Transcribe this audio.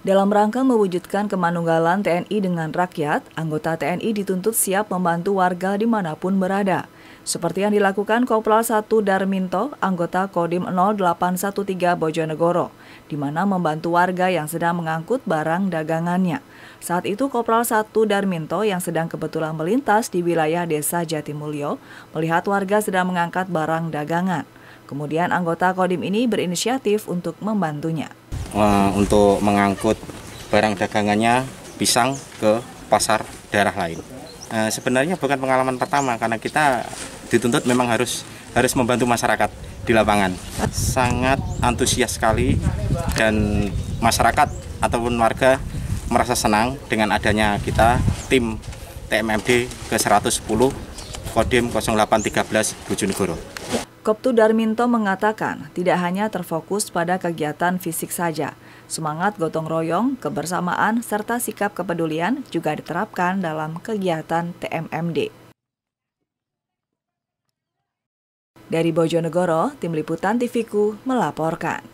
Dalam rangka mewujudkan kemanunggalan TNI dengan rakyat, anggota TNI dituntut siap membantu warga dimanapun berada. Seperti yang dilakukan Kopral 1 Darminto, anggota Kodim 0813 Bojonegoro, di mana membantu warga yang sedang mengangkut barang dagangannya. Saat itu Kopral 1 Darminto yang sedang kebetulan melintas di wilayah desa Jatimulyo, melihat warga sedang mengangkat barang dagangan. Kemudian anggota Kodim ini berinisiatif untuk membantunya. Eh, untuk mengangkut barang dagangannya pisang ke pasar daerah lain. Eh, sebenarnya bukan pengalaman pertama karena kita dituntut memang harus harus membantu masyarakat di lapangan. Sangat antusias sekali dan masyarakat ataupun warga merasa senang dengan adanya kita tim TMMD ke 110 Kodim 0813 Bojonegoro. Koptu Darminto mengatakan tidak hanya terfokus pada kegiatan fisik saja, semangat gotong royong, kebersamaan, serta sikap kepedulian juga diterapkan dalam kegiatan TMMD. Dari Bojonegoro, Tim Liputan TVku melaporkan.